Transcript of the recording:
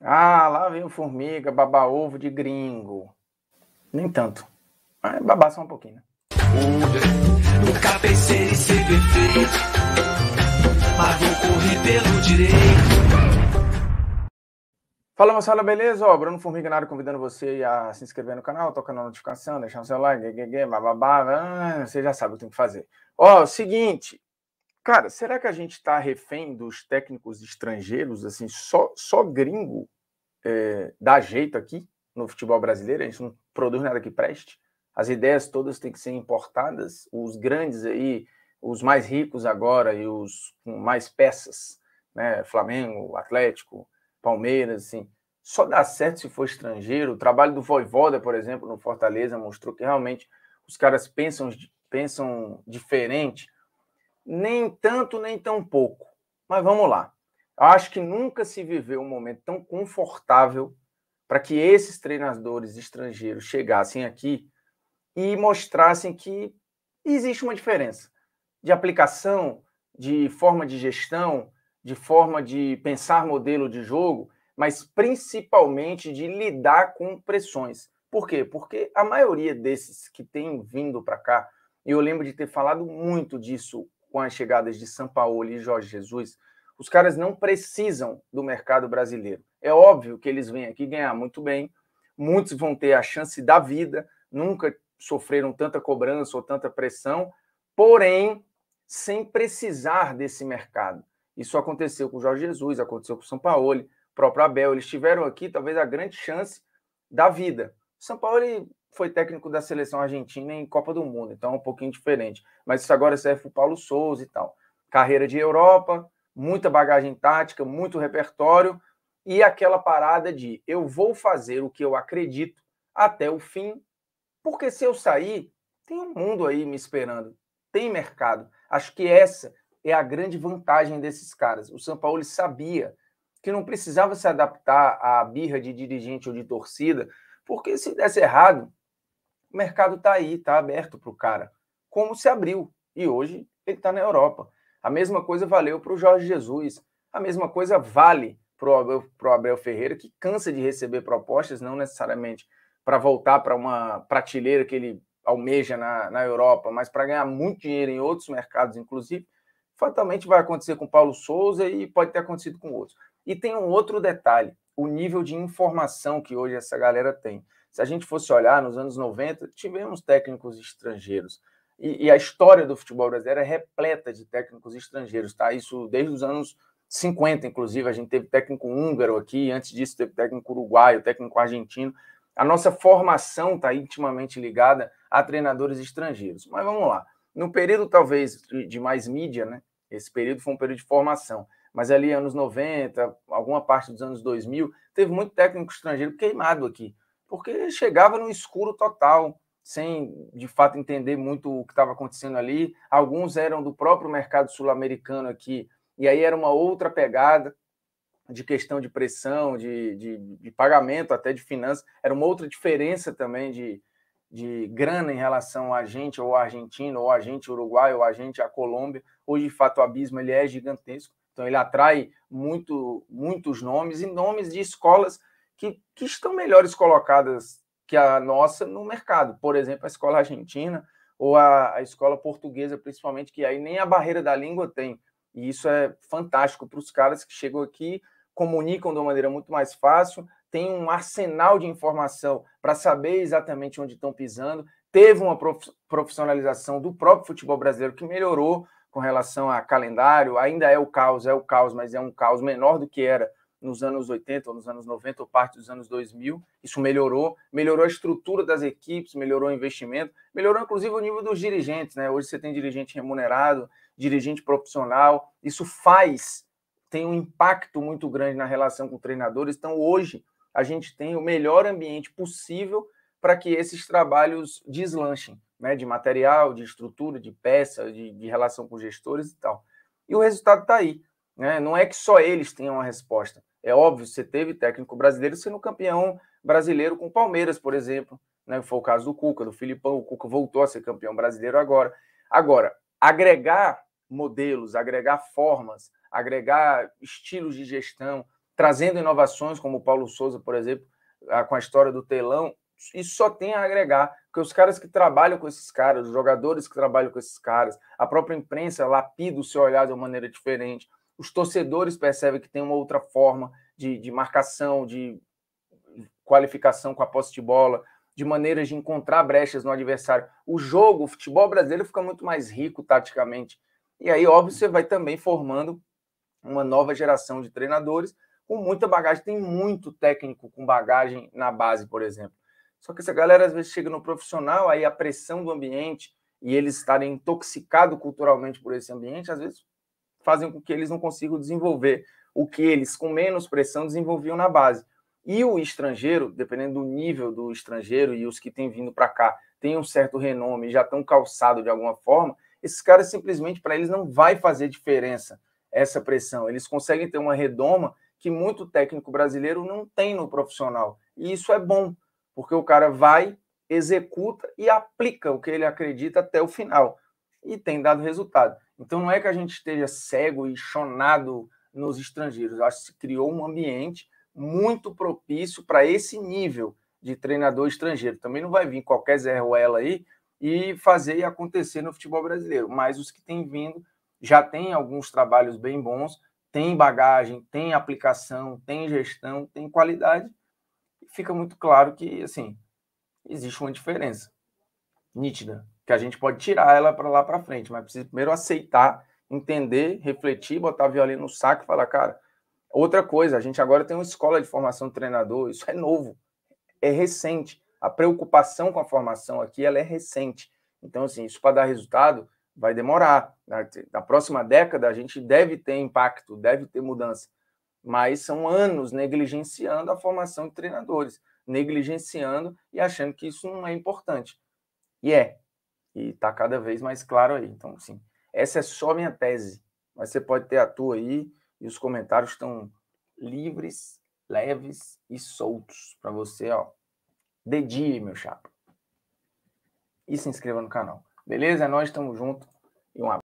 Ah, lá vem o formiga, babar ovo de gringo. Nem tanto. Mas babar só um pouquinho, né? Nunca pensei em ser perfeito, mas vou correr pelo direito. Fala moçada, beleza? Ó, Bruno Formiga Formiganário convidando você a se inscrever no canal, tocar na notificação, deixar o seu like, bababá, ah, você já sabe o que tem que fazer. Ó, seguinte, Cara, será que a gente está refém dos técnicos estrangeiros? Assim, só, só gringo é, dá jeito aqui no futebol brasileiro? A gente não produz nada que preste? As ideias todas têm que ser importadas? Os grandes aí, os mais ricos agora e os com mais peças, né? Flamengo, Atlético, Palmeiras, assim, só dá certo se for estrangeiro. O trabalho do Voivoda, por exemplo, no Fortaleza, mostrou que realmente os caras pensam, pensam diferente nem tanto, nem tão pouco. Mas vamos lá. Eu acho que nunca se viveu um momento tão confortável para que esses treinadores estrangeiros chegassem aqui e mostrassem que existe uma diferença de aplicação, de forma de gestão, de forma de pensar modelo de jogo, mas principalmente de lidar com pressões. Por quê? Porque a maioria desses que têm vindo para cá, eu lembro de ter falado muito disso com as chegadas de São Paulo e Jorge Jesus, os caras não precisam do mercado brasileiro. É óbvio que eles vêm aqui ganhar muito bem, muitos vão ter a chance da vida, nunca sofreram tanta cobrança ou tanta pressão, porém, sem precisar desse mercado. Isso aconteceu com o Jorge Jesus, aconteceu com o São Paulo, o próprio Abel, eles tiveram aqui talvez a grande chance da vida. O São Paulo foi técnico da seleção argentina em Copa do Mundo, então é um pouquinho diferente. Mas isso agora serve para o Paulo Souza e tal. Carreira de Europa, muita bagagem tática, muito repertório e aquela parada de eu vou fazer o que eu acredito até o fim, porque se eu sair, tem um mundo aí me esperando, tem mercado. Acho que essa é a grande vantagem desses caras. O São Paulo sabia que não precisava se adaptar à birra de dirigente ou de torcida, porque se desse errado, o mercado está aí, está aberto para o cara. Como se abriu. E hoje ele está na Europa. A mesma coisa valeu para o Jorge Jesus. A mesma coisa vale para o Abel, Abel Ferreira, que cansa de receber propostas, não necessariamente para voltar para uma prateleira que ele almeja na, na Europa, mas para ganhar muito dinheiro em outros mercados, inclusive. Fatalmente vai acontecer com Paulo Souza e pode ter acontecido com outros. E tem um outro detalhe: o nível de informação que hoje essa galera tem. Se a gente fosse olhar nos anos 90, tivemos técnicos estrangeiros. E, e a história do futebol brasileiro é repleta de técnicos estrangeiros, tá? Isso desde os anos 50, inclusive. A gente teve técnico húngaro aqui, antes disso teve técnico uruguaio, técnico argentino. A nossa formação está intimamente ligada a treinadores estrangeiros. Mas vamos lá. No período, talvez, de mais mídia, né? Esse período foi um período de formação mas ali anos 90, alguma parte dos anos 2000, teve muito técnico estrangeiro queimado aqui porque chegava no escuro total, sem de fato entender muito o que estava acontecendo ali. Alguns eram do próprio mercado sul-americano aqui, e aí era uma outra pegada de questão de pressão, de, de, de pagamento, até de finanças. Era uma outra diferença também de, de grana em relação a gente, ou a Argentina, ou a gente Uruguai, ou a gente a Colômbia. Hoje, de fato, o abismo ele é gigantesco. Então, ele atrai muito, muitos nomes e nomes de escolas que, que estão melhores colocadas que a nossa no mercado. Por exemplo, a escola argentina ou a, a escola portuguesa, principalmente, que aí nem a barreira da língua tem. E isso é fantástico para os caras que chegam aqui, comunicam de uma maneira muito mais fácil, tem um arsenal de informação para saber exatamente onde estão pisando. Teve uma profissionalização do próprio futebol brasileiro que melhorou com relação a calendário, ainda é o caos, é o caos, mas é um caos menor do que era nos anos 80 ou nos anos 90 ou parte dos anos 2000. Isso melhorou, melhorou a estrutura das equipes, melhorou o investimento, melhorou inclusive o nível dos dirigentes, né? Hoje você tem dirigente remunerado, dirigente profissional. Isso faz tem um impacto muito grande na relação com treinadores. Então hoje a gente tem o melhor ambiente possível para que esses trabalhos deslanchem, né? De material, de estrutura, de peça, de, de relação com gestores e tal. E o resultado está aí. Né? Não é que só eles tenham a resposta. É óbvio, você teve técnico brasileiro sendo campeão brasileiro com o Palmeiras, por exemplo. Né? Foi o caso do Cuca, do Filipão. O Cuca voltou a ser campeão brasileiro agora. Agora, agregar modelos, agregar formas, agregar estilos de gestão, trazendo inovações, como o Paulo Souza, por exemplo, com a história do telão, isso só tem a agregar, porque os caras que trabalham com esses caras, os jogadores que trabalham com esses caras, a própria imprensa lapida o seu olhar de uma maneira diferente, os torcedores percebem que tem uma outra forma de, de marcação, de qualificação com a posse de bola, de maneiras de encontrar brechas no adversário. O jogo, o futebol brasileiro fica muito mais rico taticamente. E aí, óbvio, você vai também formando uma nova geração de treinadores com muita bagagem. Tem muito técnico com bagagem na base, por exemplo. Só que essa galera às vezes chega no profissional, aí a pressão do ambiente e eles estarem intoxicados culturalmente por esse ambiente, às vezes fazem com que eles não consigam desenvolver o que eles, com menos pressão, desenvolviam na base. E o estrangeiro, dependendo do nível do estrangeiro e os que têm vindo para cá, têm um certo renome, já estão calçados de alguma forma, esses caras simplesmente para eles não vai fazer diferença essa pressão. Eles conseguem ter uma redoma que muito técnico brasileiro não tem no profissional. E isso é bom, porque o cara vai, executa e aplica o que ele acredita até o final. E tem dado resultado. Então não é que a gente esteja cego e chonado nos estrangeiros. acho que se criou um ambiente muito propício para esse nível de treinador estrangeiro. Também não vai vir qualquer Zé Ruela aí e fazer acontecer no futebol brasileiro. Mas os que têm vindo já têm alguns trabalhos bem bons, têm bagagem, têm aplicação, têm gestão, têm qualidade. E fica muito claro que, assim, existe uma diferença nítida que a gente pode tirar ela para lá para frente, mas precisa primeiro aceitar, entender, refletir, botar a violinha no saco e falar, cara, outra coisa, a gente agora tem uma escola de formação de treinador, isso é novo, é recente. A preocupação com a formação aqui, ela é recente. Então, assim, isso para dar resultado vai demorar. Na, né, na próxima década, a gente deve ter impacto, deve ter mudança. Mas são anos negligenciando a formação de treinadores, negligenciando e achando que isso não é importante. E é, e está cada vez mais claro aí. Então, sim essa é só minha tese. Mas você pode ter a tua aí e os comentários estão livres, leves e soltos para você, ó. Dedie, meu chapa. E se inscreva no canal. Beleza? É Nós estamos junto e um abraço.